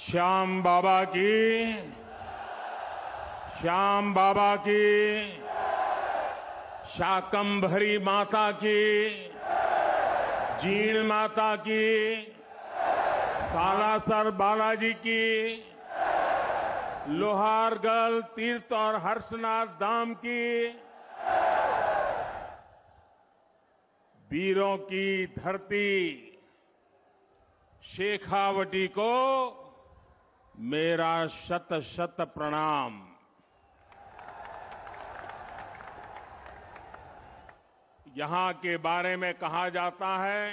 श्याम बाबा की श्याम बाबा की शाकंभरी माता की जीण माता की सालासर बालाजी की लोहारगल तीर्थ और हर्षनाथ धाम की वीरों की धरती शेखावटी को मेरा शत शत प्रणाम यहां के बारे में कहा जाता है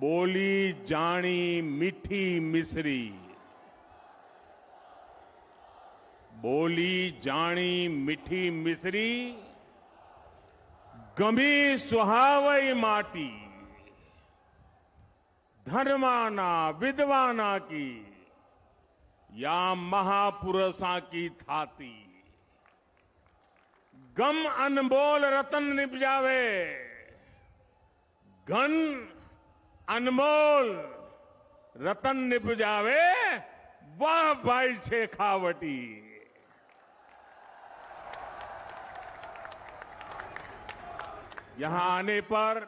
बोली जानी मीठी मिश्री बोली जानी मीठी मिश्री गमी सुहावई माटी धनवाना विद्वाना की या महापुरुषा की थाती गम अनमोल रतन निप जावे घन अनमोल रतन निप जावे वाह भाई शेखावटी यहां आने पर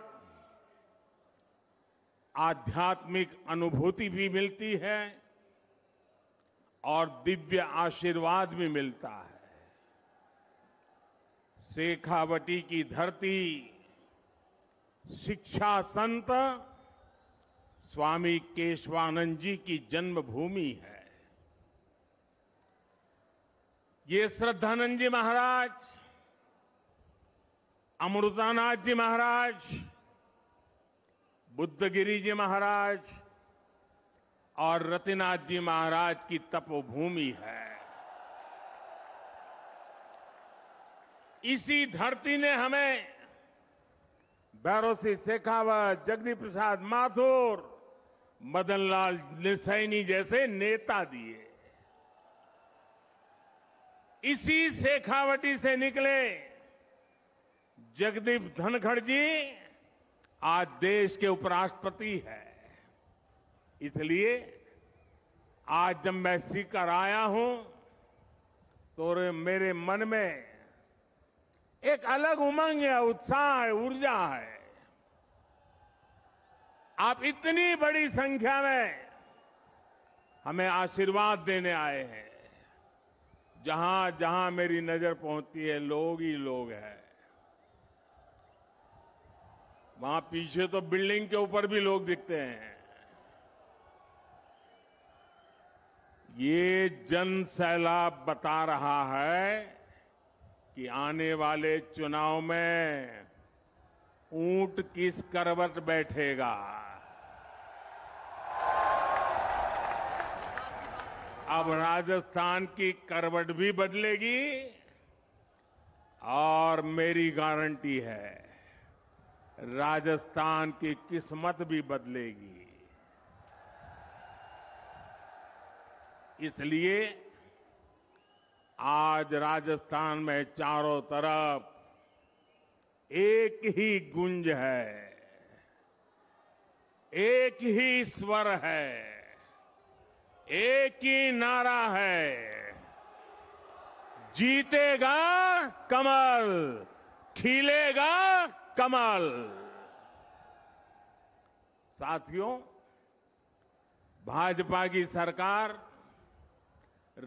आध्यात्मिक अनुभूति भी मिलती है और दिव्य आशीर्वाद भी मिलता है शेखावटी की धरती शिक्षा संत स्वामी केशवानंद जी की जन्मभूमि है ये श्रद्धानंद जी महाराज अमृतानाथ जी महाराज बुद्धगिरी जी महाराज और रतिनाथ जी महाराज की तपोभूमि है इसी धरती ने हमें बैरोसी शेखावत जगदीप प्रसाद माथुर मदनलाल लाल निसैनी जैसे नेता दिए इसी शेखावटी से निकले जगदीप धनखड़ जी आज देश के उपराष्ट्रपति है इसलिए आज जब मैं सीकर आया हूं तो मेरे मन में एक अलग उमंग है उत्साह है ऊर्जा है आप इतनी बड़ी संख्या में हमें आशीर्वाद देने आए हैं जहां जहां मेरी नजर पहुंचती है लोग ही लोग हैं वहां पीछे तो बिल्डिंग के ऊपर भी लोग दिखते हैं ये जन सैलाब बता रहा है कि आने वाले चुनाव में ऊंट किस करवट बैठेगा अब राजस्थान की करवट भी बदलेगी और मेरी गारंटी है राजस्थान की किस्मत भी बदलेगी इसलिए आज राजस्थान में चारों तरफ एक ही गुंज है एक ही स्वर है एक ही नारा है जीतेगा कमल खिलेगा कमल साथियों भाजपा की सरकार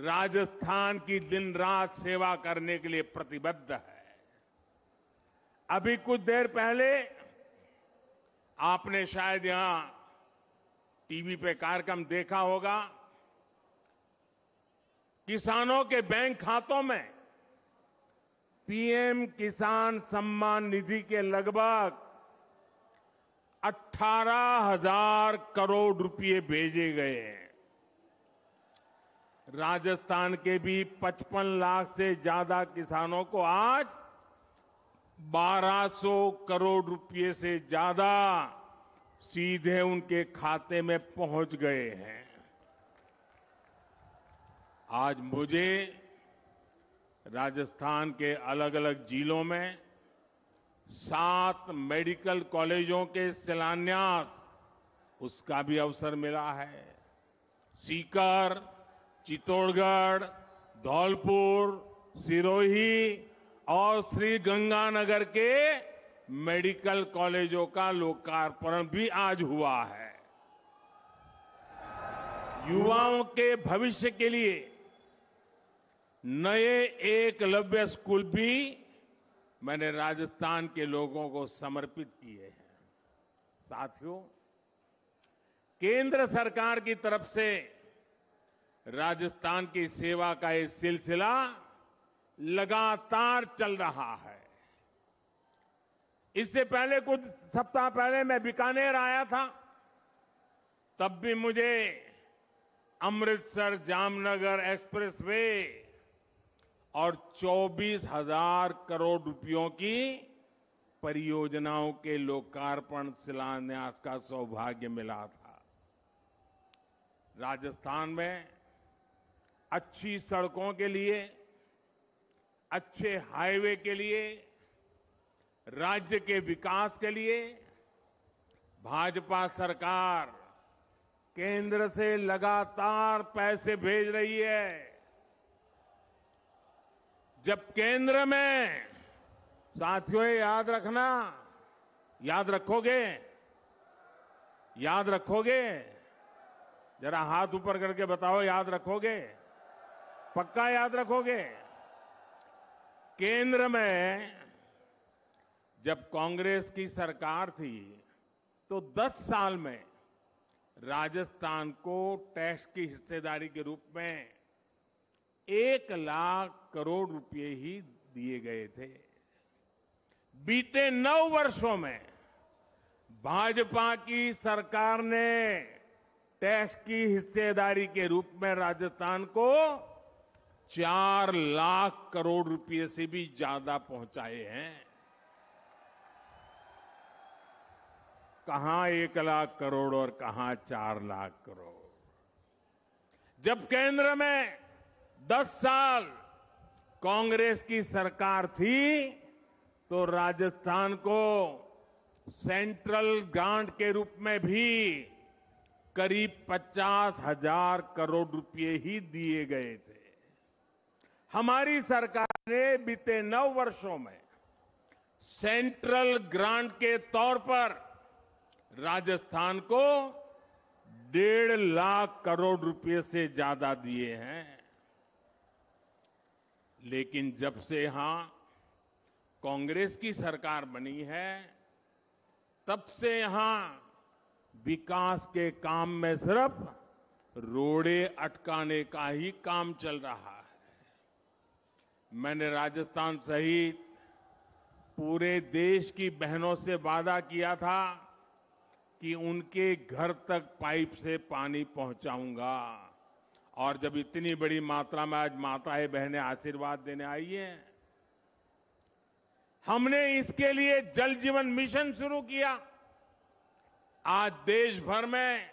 राजस्थान की दिन रात सेवा करने के लिए प्रतिबद्ध है अभी कुछ देर पहले आपने शायद यहां टीवी पे कार्यक्रम देखा होगा किसानों के बैंक खातों में पीएम किसान सम्मान निधि के लगभग 18,000 करोड़ रुपए भेजे गए हैं राजस्थान के भी 55 लाख से ज्यादा किसानों को आज 1200 करोड़ रुपए से ज्यादा सीधे उनके खाते में पहुंच गए हैं आज मुझे राजस्थान के अलग अलग जिलों में सात मेडिकल कॉलेजों के शिलान्यास उसका भी अवसर मिला है सीकर चित्तौड़गढ़ धौलपुर सिरोही और श्री गंगानगर के मेडिकल कॉलेजों का लोकार्पण भी आज हुआ है युवाओं के भविष्य के लिए नए एकलव्य स्कूल भी मैंने राजस्थान के लोगों को समर्पित किए हैं साथियों केंद्र सरकार की तरफ से राजस्थान की सेवा का ये सिलसिला लगातार चल रहा है इससे पहले कुछ सप्ताह पहले मैं बीकानेर आया था तब भी मुझे अमृतसर जामनगर एक्सप्रेसवे और चौबीस हजार करोड़ रुपयों की परियोजनाओं के लोकार्पण शिलान्यास का सौभाग्य मिला था राजस्थान में अच्छी सड़कों के लिए अच्छे हाईवे के लिए राज्य के विकास के लिए भाजपा सरकार केंद्र से लगातार पैसे भेज रही है जब केंद्र में साथियों याद रखना याद रखोगे याद रखोगे जरा हाथ ऊपर करके बताओ याद रखोगे पक्का याद रखोगे केंद्र में जब कांग्रेस की सरकार थी तो 10 साल में राजस्थान को टैक्स की हिस्सेदारी के रूप में एक लाख करोड़ रुपए ही दिए गए थे बीते नौ वर्षों में भाजपा की सरकार ने टैक्स की हिस्सेदारी के रूप में राजस्थान को चार लाख करोड़ रुपए से भी ज्यादा पहुंचाए हैं कहां एक लाख करोड़ और कहां चार लाख करोड़ जब केंद्र में दस साल कांग्रेस की सरकार थी तो राजस्थान को सेंट्रल ग्रांट के रूप में भी करीब पचास हजार करोड़ रुपए ही दिए गए थे हमारी सरकार ने बीते नौ वर्षों में सेंट्रल ग्रांट के तौर पर राजस्थान को डेढ़ लाख करोड़ रुपए से ज्यादा दिए हैं लेकिन जब से यहां कांग्रेस की सरकार बनी है तब से यहां विकास के काम में सिर्फ रोड़े अटकाने का ही काम चल रहा है मैंने राजस्थान सहित पूरे देश की बहनों से वादा किया था कि उनके घर तक पाइप से पानी पहुंचाऊंगा और जब इतनी बड़ी मात्रा में आज माताएं बहनें आशीर्वाद देने आई हैं हमने इसके लिए जल जीवन मिशन शुरू किया आज देश भर में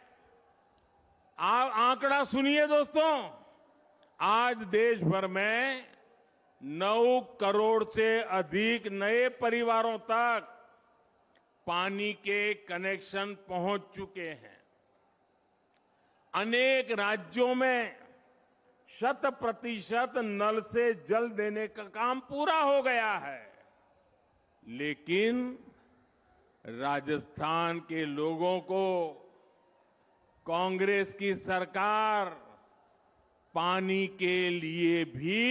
आंकड़ा सुनिए दोस्तों आज देश भर में नौ करोड़ से अधिक नए परिवारों तक पानी के कनेक्शन पहुंच चुके हैं अनेक राज्यों में शत प्रतिशत नल से जल देने का काम पूरा हो गया है लेकिन राजस्थान के लोगों को कांग्रेस की सरकार पानी के लिए भी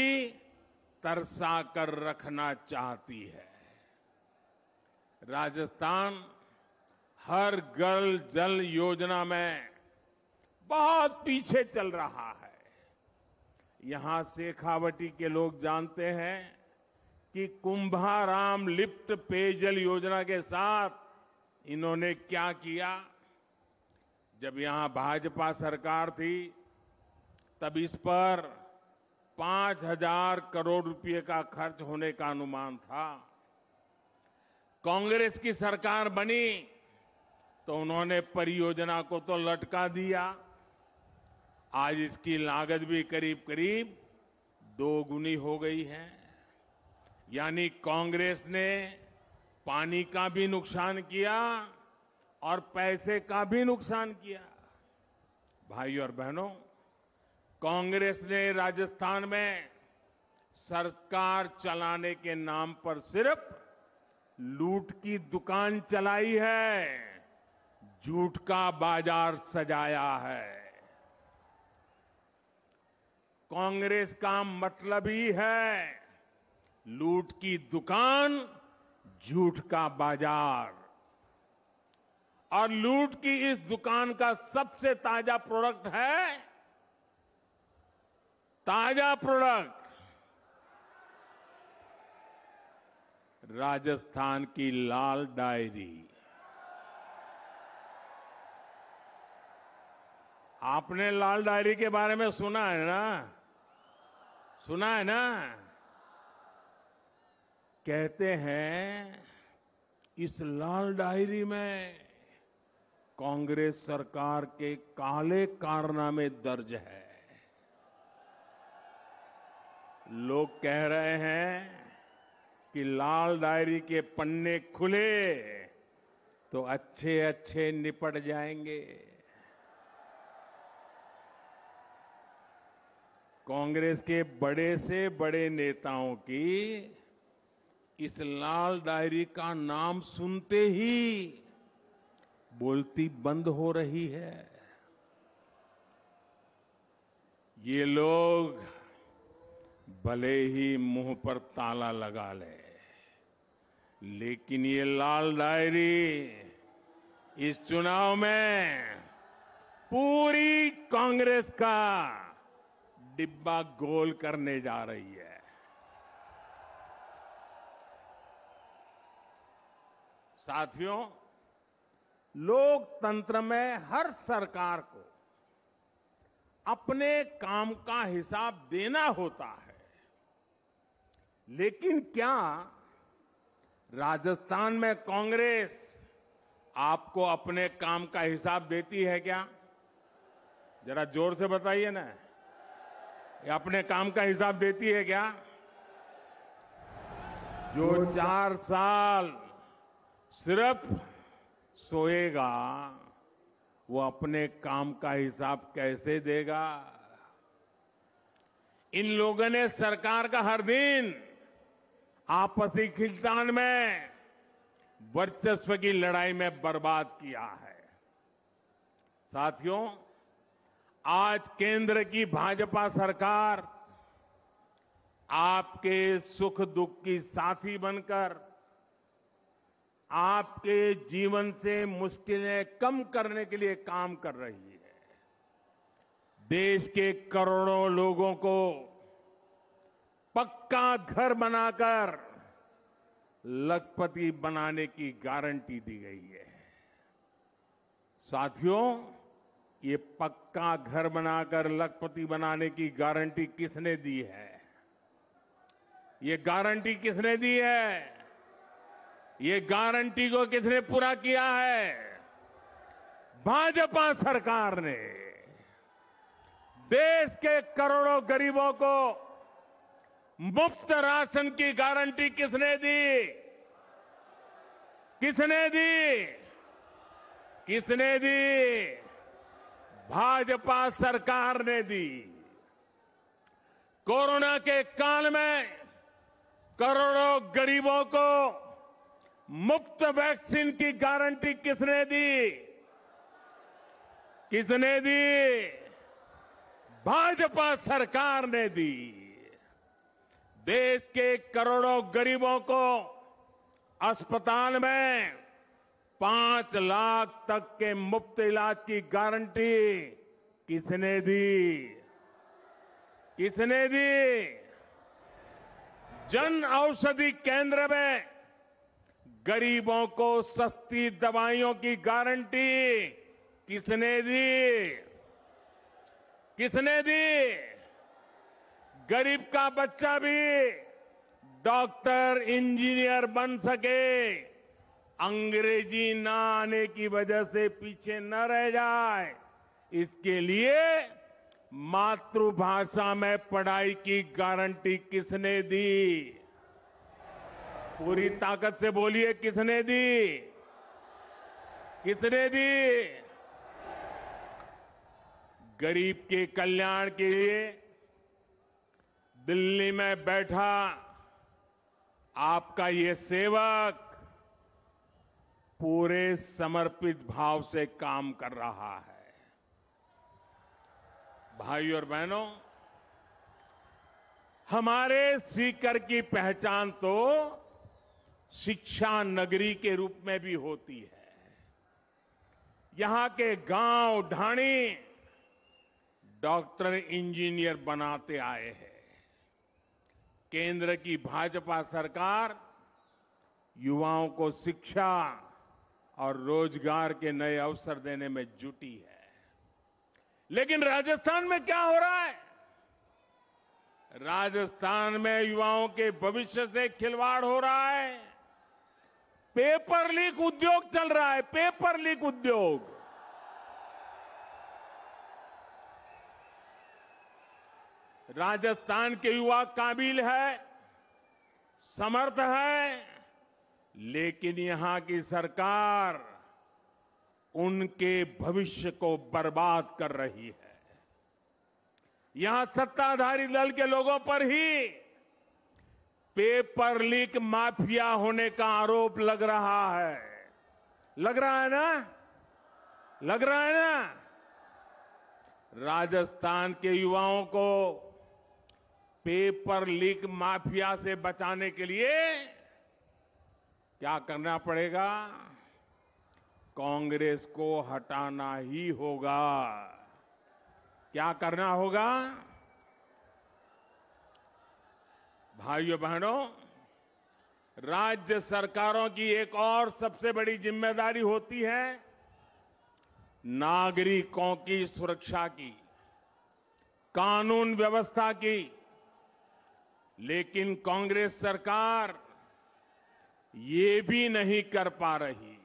तरसा कर रखना चाहती है राजस्थान हर गल जल योजना में बहुत पीछे चल रहा है यहां शेखावटी के लोग जानते हैं कि कुंभाराम लिफ्ट पेयजल योजना के साथ इन्होंने क्या किया जब यहां भाजपा सरकार थी तब इस पर पांच हजार करोड़ रुपए का खर्च होने का अनुमान था कांग्रेस की सरकार बनी तो उन्होंने परियोजना को तो लटका दिया आज इसकी लागत भी करीब करीब दो गुनी हो गई है यानी कांग्रेस ने पानी का भी नुकसान किया और पैसे का भी नुकसान किया भाई और बहनों कांग्रेस ने राजस्थान में सरकार चलाने के नाम पर सिर्फ लूट की दुकान चलाई है झूठ का बाजार सजाया है कांग्रेस का मतलब ही है लूट की दुकान झूठ का बाजार और लूट की इस दुकान का सबसे ताजा प्रोडक्ट है ताजा प्रोडक्ट राजस्थान की लाल डायरी आपने लाल डायरी के बारे में सुना है ना सुना है ना कहते हैं इस लाल डायरी में कांग्रेस सरकार के काले कारनामे दर्ज है लोग कह रहे हैं कि लाल डायरी के पन्ने खुले तो अच्छे अच्छे निपट जाएंगे कांग्रेस के बड़े से बड़े नेताओं की इस लाल डायरी का नाम सुनते ही बोलती बंद हो रही है ये लोग भले ही मुंह पर ताला लगा ले लेकिन ये लाल डायरी इस चुनाव में पूरी कांग्रेस का डिब्बा गोल करने जा रही है साथियों लोकतंत्र में हर सरकार को अपने काम का हिसाब देना होता है लेकिन क्या राजस्थान में कांग्रेस आपको अपने काम का हिसाब देती है क्या जरा जोर से बताइए ना अपने काम का हिसाब देती है क्या जो चार साल सिर्फ सोएगा वो अपने काम का हिसाब कैसे देगा इन लोगों ने सरकार का हर दिन आपसी खिलतान में वर्चस्व की लड़ाई में बर्बाद किया है साथियों आज केंद्र की भाजपा सरकार आपके सुख दुख की साथी बनकर आपके जीवन से मुश्किलें कम करने के लिए काम कर रही है देश के करोड़ों लोगों को पक्का घर बनाकर लखपति बनाने की गारंटी दी गई है साथियों ये पक्का घर बनाकर लखपति बनाने की गारंटी किसने दी है ये गारंटी किसने दी है ये गारंटी को किसने पूरा किया है भाजपा सरकार ने देश के करोड़ों गरीबों को मुफ्त राशन की गारंटी किसने दी किसने दी किसने दी भाजपा सरकार ने दी कोरोना के काल में करोड़ों गरीबों को मुफ्त वैक्सीन की गारंटी किसने दी किसने दी भाजपा सरकार ने दी देश के करोड़ों गरीबों को अस्पताल में पांच लाख तक के मुफ्त इलाज की गारंटी किसने दी किसने दी जन औषधि केंद्र में गरीबों को सस्ती दवाइयों की गारंटी किसने दी किसने दी गरीब का बच्चा भी डॉक्टर इंजीनियर बन सके अंग्रेजी न आने की वजह से पीछे न रह जाए इसके लिए मातृभाषा में पढ़ाई की गारंटी किसने दी पूरी ताकत से बोलिए किसने दी किसने दी गरीब के कल्याण के लिए दिल्ली में बैठा आपका ये सेवक पूरे समर्पित भाव से काम कर रहा है भाई और बहनों हमारे सीकर की पहचान तो शिक्षा नगरी के रूप में भी होती है यहां के गांव ढाणी डॉक्टर इंजीनियर बनाते आए हैं केंद्र की भाजपा सरकार युवाओं को शिक्षा और रोजगार के नए अवसर देने में जुटी है लेकिन राजस्थान में क्या हो रहा है राजस्थान में युवाओं के भविष्य से खिलवाड़ हो रहा है पेपर लीक उद्योग चल रहा है पेपर लीक उद्योग राजस्थान के युवा काबिल है समर्थ है लेकिन यहां की सरकार उनके भविष्य को बर्बाद कर रही है यहां सत्ताधारी दल के लोगों पर ही पेपर लीक माफिया होने का आरोप लग रहा है लग रहा है ना लग रहा है ना राजस्थान के युवाओं को पेपर लीक माफिया से बचाने के लिए क्या करना पड़ेगा कांग्रेस को हटाना ही होगा क्या करना होगा भाइयों बहनों राज्य सरकारों की एक और सबसे बड़ी जिम्मेदारी होती है नागरिकों की सुरक्षा की कानून व्यवस्था की लेकिन कांग्रेस सरकार ये भी नहीं कर पा रही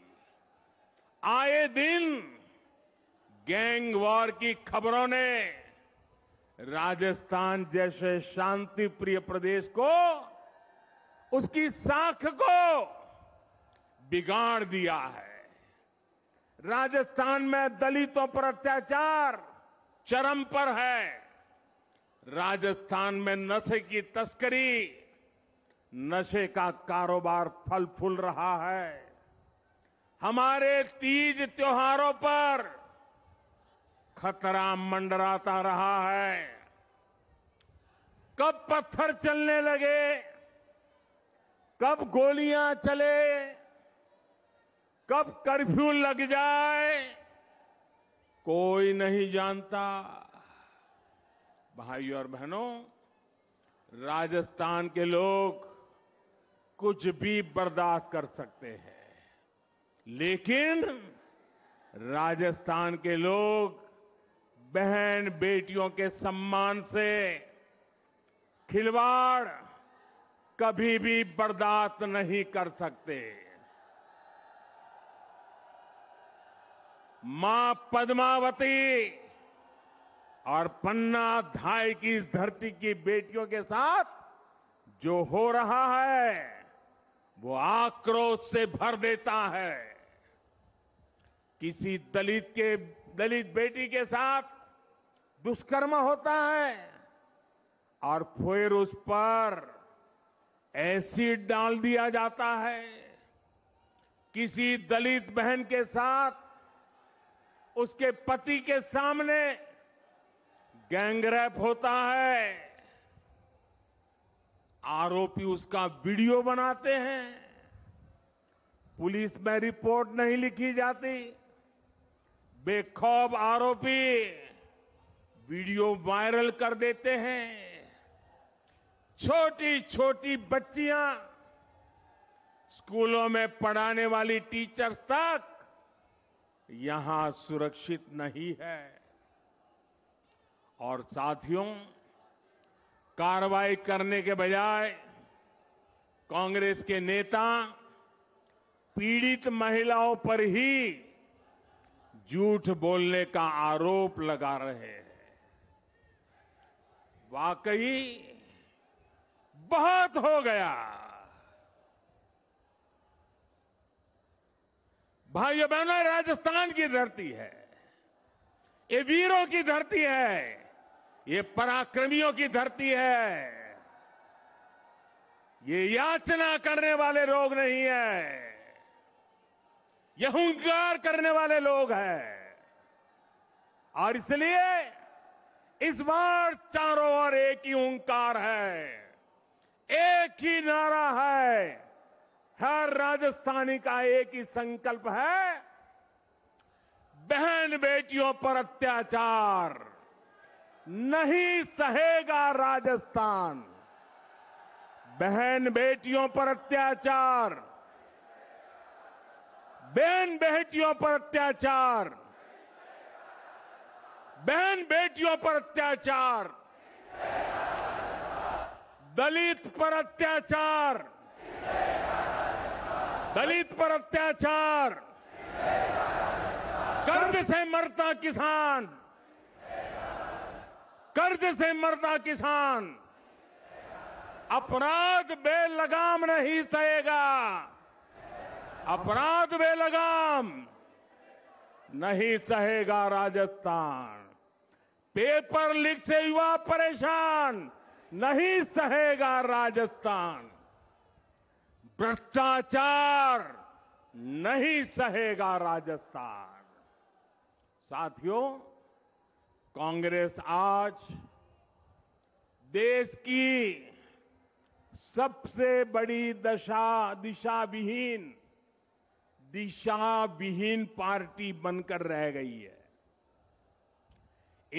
आए दिन गैंग वॉर की खबरों ने राजस्थान जैसे शांति प्रिय प्रदेश को उसकी साख को बिगाड़ दिया है राजस्थान में दलितों पर अत्याचार चरम पर है राजस्थान में नशे की तस्करी नशे का कारोबार फल फूल रहा है हमारे तीज त्योहारों पर खतरा मंडराता रहा है कब पत्थर चलने लगे कब गोलियां चले कब कर्फ्यू लग जाए कोई नहीं जानता भाइयों और बहनों राजस्थान के लोग कुछ भी बर्दाश्त कर सकते हैं लेकिन राजस्थान के लोग बहन बेटियों के सम्मान से खिलवाड़ कभी भी बर्दाश्त नहीं कर सकते मां पद्मावती और पन्ना धाय की इस धरती की बेटियों के साथ जो हो रहा है वो आक्रोश से भर देता है किसी दलित के दलित बेटी के साथ दुष्कर्म होता है और फिर उस पर एसिड डाल दिया जाता है किसी दलित बहन के साथ उसके पति के सामने गैंगरेप होता है आरोपी उसका वीडियो बनाते हैं पुलिस में रिपोर्ट नहीं लिखी जाती बेखौब आरोपी वीडियो वायरल कर देते हैं छोटी छोटी बच्चियां स्कूलों में पढ़ाने वाली टीचर तक यहां सुरक्षित नहीं है और साथियों कार्रवाई करने के बजाय कांग्रेस के नेता पीड़ित महिलाओं पर ही झूठ बोलने का आरोप लगा रहे हैं वाकई बहुत हो गया भाइयों बहनों राजस्थान की धरती है ये वीरों की धरती है ये पराक्रमियों की धरती है ये याचना करने वाले लोग नहीं है यह हंकार करने वाले लोग हैं और इसलिए इस बार चारों ओर एक ही हंकार है एक ही नारा है हर राजस्थानी का एक ही संकल्प है बहन बेटियों पर अत्याचार नहीं सहेगा राजस्थान बहन बेटियों पर अत्याचार बहन बेटियों पर अत्याचार बहन बेटियों पर अत्याचार दलित पर अत्याचार दलित पर अत्याचार कर्ज से मरता किसान कर्ज से मरता किसान अपराध बेलगाम नहीं सहेगा अपराध बेलगाम नहीं सहेगा राजस्थान पेपर लीक से युवा परेशान नहीं सहेगा राजस्थान भ्रष्टाचार नहीं सहेगा राजस्थान साथियों कांग्रेस आज देश की सबसे बड़ी दशा दिशा विहीन दिशा विहीन पार्टी बनकर रह गई है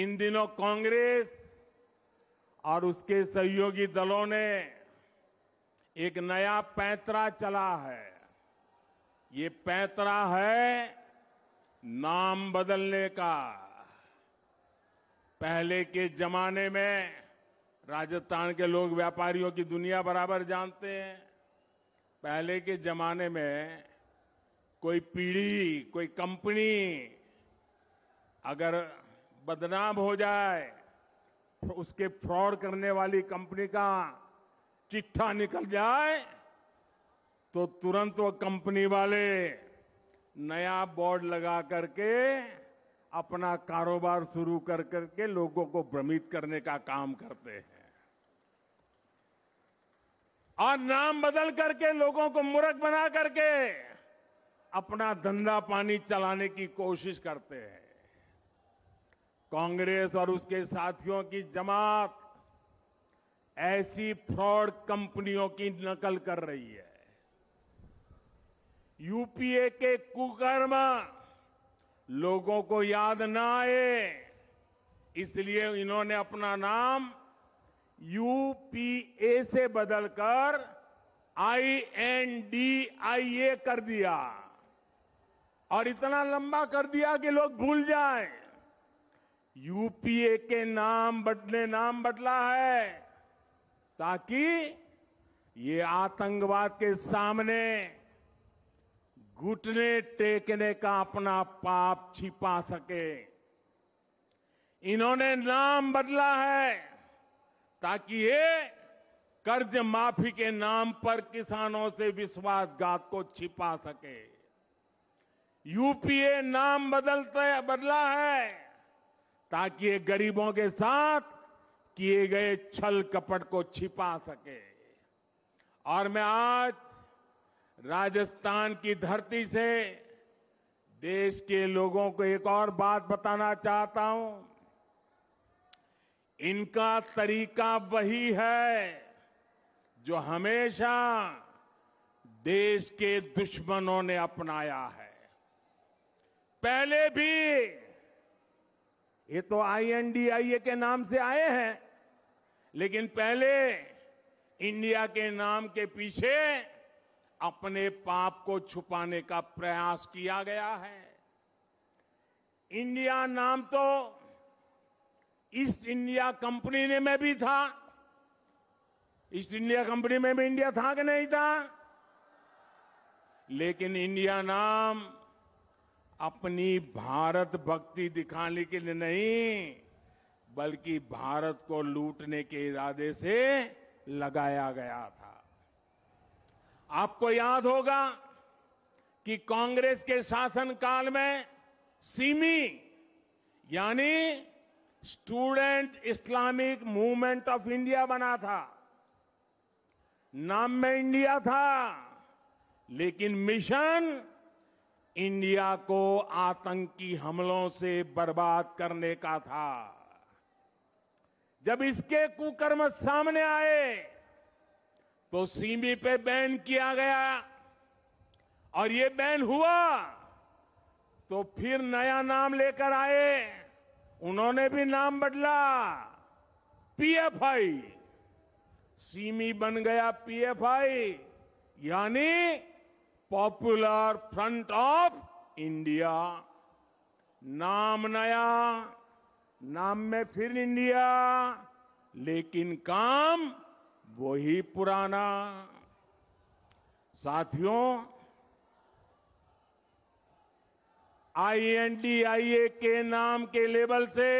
इन दिनों कांग्रेस और उसके सहयोगी दलों ने एक नया पैंतरा चला है ये पैतरा है नाम बदलने का पहले के जमाने में राजस्थान के लोग व्यापारियों की दुनिया बराबर जानते हैं पहले के जमाने में कोई पीढ़ी कोई कंपनी अगर बदनाम हो जाए उसके फ्रॉड करने वाली कंपनी का चिट्ठा निकल जाए तो तुरंत वो कंपनी वाले नया बोर्ड लगा करके अपना कारोबार शुरू कर करके लोगों को भ्रमित करने का काम करते हैं और नाम बदल करके लोगों को मूर्ख बना करके अपना धंधा पानी चलाने की कोशिश करते हैं कांग्रेस और उसके साथियों की जमात ऐसी फ्रॉड कंपनियों की नकल कर रही है यूपीए के कुकर्मा लोगों को याद ना आए इसलिए इन्होंने अपना नाम यूपीए से बदलकर आईएनडीआईए कर दिया और इतना लंबा कर दिया कि लोग भूल जाए यूपीए के नाम बदले नाम बदला है ताकि ये आतंकवाद के सामने घुटने टेकने का अपना पाप छिपा सके इन्होंने नाम बदला है ताकि ये कर्ज माफी के नाम पर किसानों से विश्वासघात को छिपा सके यूपीए नाम बदलते बदला है ताकि ये गरीबों के साथ किए गए छल कपट को छिपा सके और मैं आज राजस्थान की धरती से देश के लोगों को एक और बात बताना चाहता हूं इनका तरीका वही है जो हमेशा देश के दुश्मनों ने अपनाया है पहले भी ये तो आईएनडीआईए के नाम से आए हैं लेकिन पहले इंडिया के नाम के पीछे अपने पाप को छुपाने का प्रयास किया गया है इंडिया नाम तो ईस्ट इंडिया कंपनी ने में भी था ईस्ट इंडिया कंपनी में भी इंडिया था कि नहीं था लेकिन इंडिया नाम अपनी भारत भक्ति दिखाने के लिए नहीं बल्कि भारत को लूटने के इरादे से लगाया गया था आपको याद होगा कि कांग्रेस के शासनकाल में सीमी यानी student Islamic movement of India बना था नाम में इंडिया था लेकिन मिशन इंडिया को आतंकी हमलों से बर्बाद करने का था जब इसके कुकर्म सामने आए तो सीमी पे बैन किया गया और ये बैन हुआ तो फिर नया नाम लेकर आए उन्होंने भी नाम बदला पीएफआई सीमी बन गया पीएफआई यानी पॉपुलर फ्रंट ऑफ इंडिया नाम नया नाम में फिर इंडिया लेकिन काम वही पुराना साथियों आईएनडीआईए के नाम के लेबल से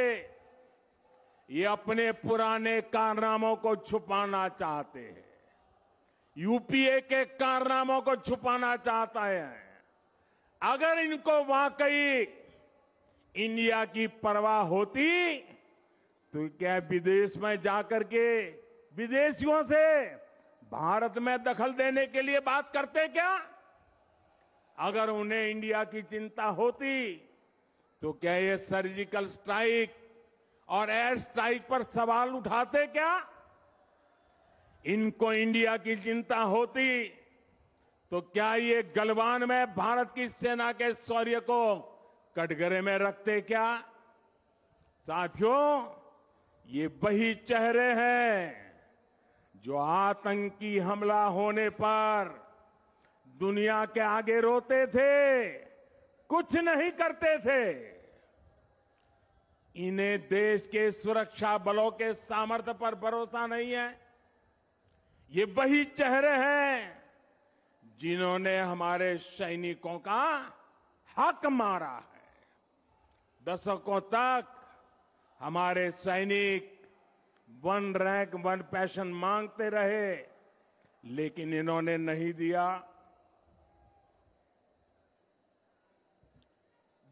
ये अपने पुराने कारनामों को छुपाना चाहते हैं यूपीए के कारनामों को छुपाना चाहता है अगर इनको वाकई इंडिया की परवाह होती तो क्या विदेश में जाकर के विदेशियों से भारत में दखल देने के लिए बात करते क्या अगर उन्हें इंडिया की चिंता होती तो क्या ये सर्जिकल स्ट्राइक और एयर स्ट्राइक पर सवाल उठाते क्या इनको इंडिया की चिंता होती तो क्या ये गलवान में भारत की सेना के शौर्य को कटघरे में रखते क्या साथियों ये वही चेहरे हैं जो आतंकी हमला होने पर दुनिया के आगे रोते थे कुछ नहीं करते थे इन्हें देश के सुरक्षा बलों के सामर्थ्य पर भरोसा नहीं है ये वही चेहरे हैं जिन्होंने हमारे सैनिकों का हक मारा है दशकों तक हमारे सैनिक वन रैंक वन पैशन मांगते रहे लेकिन इन्होंने नहीं दिया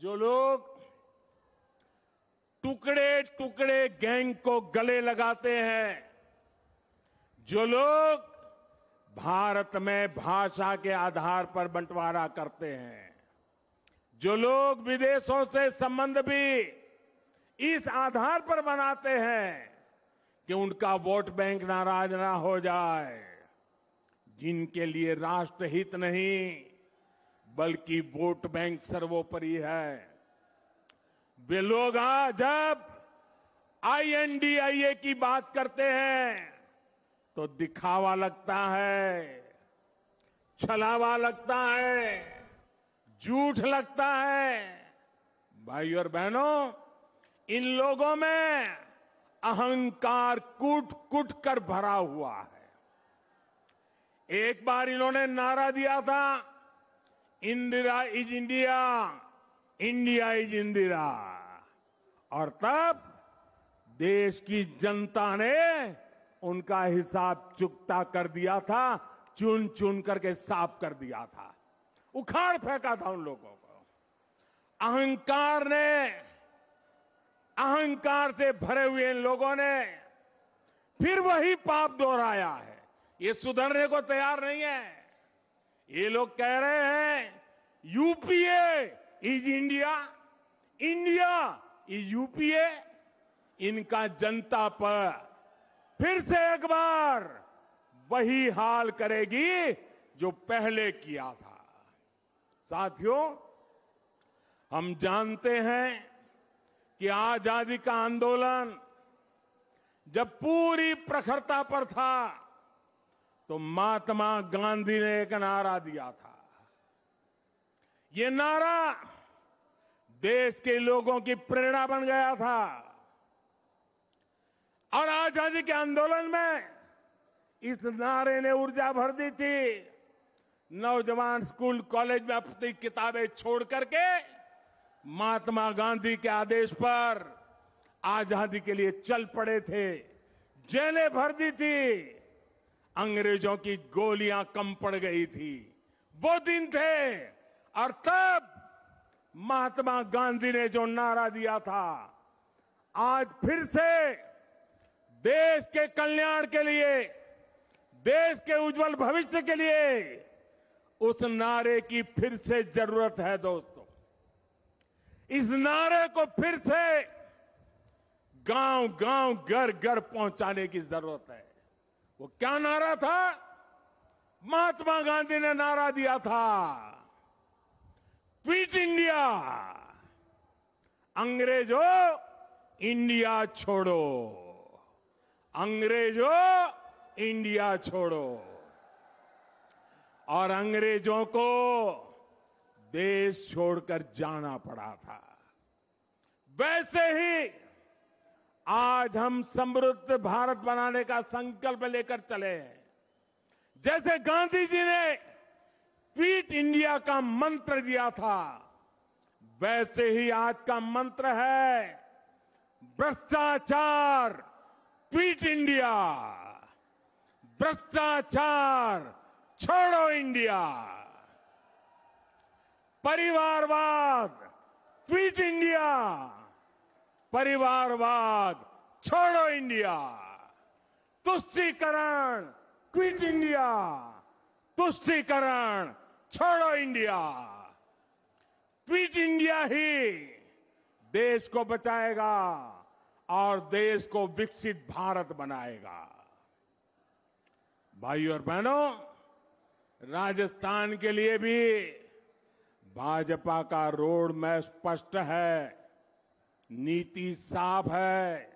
जो लोग टुकड़े टुकड़े गैंग को गले लगाते हैं जो लोग भारत में भाषा के आधार पर बंटवारा करते हैं जो लोग विदेशों से संबंध भी इस आधार पर बनाते हैं कि उनका वोट बैंक नाराज ना हो जाए जिनके लिए राष्ट्रहित नहीं बल्कि वोट बैंक सर्वोपरि है वे लोग आज जब आईएनडीआईए की बात करते हैं तो दिखावा लगता है छलावा लगता है झूठ लगता है भाई और बहनों इन लोगों में अहंकार कूट कूट कर भरा हुआ है एक बार इन्होंने नारा दिया था Indira is India India is Indira और तब देश की जनता ने उनका हिसाब चुकता कर दिया था चुन चुन करके साफ कर दिया था उखाड़ फेंका था उन लोगों को अहंकार ने अहंकार से भरे हुए इन लोगों ने फिर वही पाप दोहराया है ये सुधरने को तैयार नहीं है ये लोग कह रहे हैं UPA is India India is UPA इनका जनता पर फिर से एक बार वही हाल करेगी जो पहले किया था साथियों हम जानते हैं कि आजादी का आंदोलन जब पूरी प्रखरता पर था तो महात्मा गांधी ने एक नारा दिया था ये नारा देश के लोगों की प्रेरणा बन गया था और आजादी के आंदोलन में इस नारे ने ऊर्जा भर दी थी नौजवान स्कूल कॉलेज में अपनी किताबें छोड़ करके महात्मा गांधी के आदेश पर आजादी के लिए चल पड़े थे जेलें भर दी थी अंग्रेजों की गोलियां कम पड़ गई थी वो दिन थे और तब महात्मा गांधी ने जो नारा दिया था आज फिर से देश के कल्याण के लिए देश के उज्जवल भविष्य के लिए उस नारे की फिर से जरूरत है दोस्तों इस नारे को फिर से गांव गांव घर घर पहुंचाने की जरूरत है वो क्या नारा था महात्मा गांधी ने नारा दिया था क्विट इंडिया अंग्रेजो इंडिया छोड़ो अंग्रेजो इंडिया छोड़ो और अंग्रेजों को देश छोड़कर जाना पड़ा था वैसे ही आज हम समृद्ध भारत बनाने का संकल्प लेकर चले हैं जैसे गांधी जी ने फिट इंडिया का मंत्र दिया था वैसे ही आज का मंत्र है भ्रष्टाचार फिट इंडिया भ्रष्टाचार छोड़ो इंडिया परिवारवाद क्विट इंडिया परिवारवाद छोड़ो इंडिया तुष्टीकरण क्विट इंडिया तुष्टीकरण छोड़ो इंडिया क्विट इंडिया ही देश को बचाएगा और देश को विकसित भारत बनाएगा भाइयों और बहनों राजस्थान के लिए भी भाजपा का रोड मैप स्पष्ट है नीति साफ है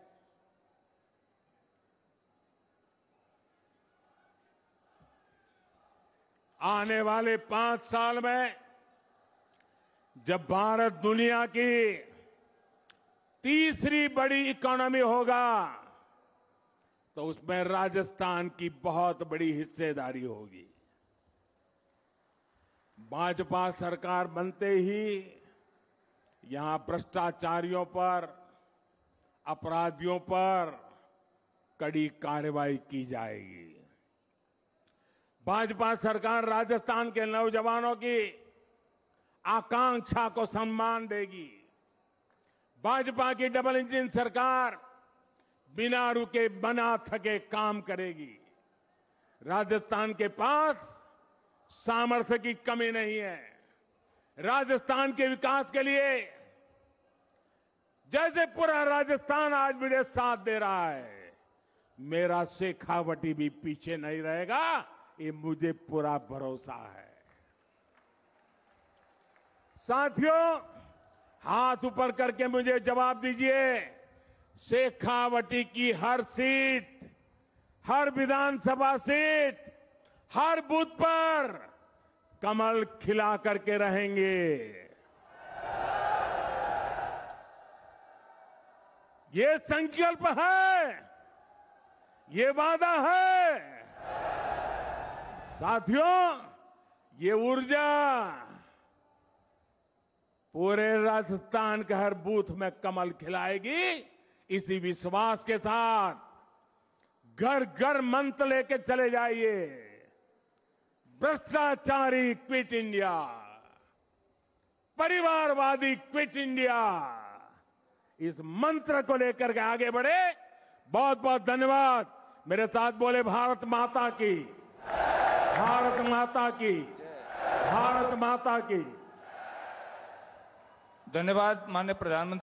आने वाले पांच साल में जब भारत दुनिया की तीसरी बड़ी इकोनॉमी होगा तो उसमें राजस्थान की बहुत बड़ी हिस्सेदारी होगी भाजपा सरकार बनते ही यहां भ्रष्टाचारियों पर अपराधियों पर कड़ी कार्रवाई की जाएगी भाजपा सरकार राजस्थान के नौजवानों की आकांक्षा को सम्मान देगी भाजपा की डबल इंजन सरकार बिना रुके बना थके काम करेगी राजस्थान के पास सामर्थ्य की कमी नहीं है राजस्थान के विकास के लिए जैसे पूरा राजस्थान आज मुझे साथ दे रहा है मेरा शेखावटी भी पीछे नहीं रहेगा ये मुझे पूरा भरोसा है साथियों हाथ ऊपर करके मुझे जवाब दीजिए शेखावटी की हर सीट हर विधानसभा सीट हर बूथ पर कमल खिला करके रहेंगे ये संकल्प है ये वादा है साथियों ये ऊर्जा पूरे राजस्थान के हर बूथ में कमल खिलाएगी इसी विश्वास के साथ घर घर मंत्र लेके चले जाइए भ्रष्टाचारी क्विट इंडिया परिवारवादी क्विट इंडिया इस मंत्र को लेकर के आगे बढ़े बहुत बहुत धन्यवाद मेरे साथ बोले भारत माता की भारत माता की भारत माता की धन्यवाद माननीय प्रधानमंत्री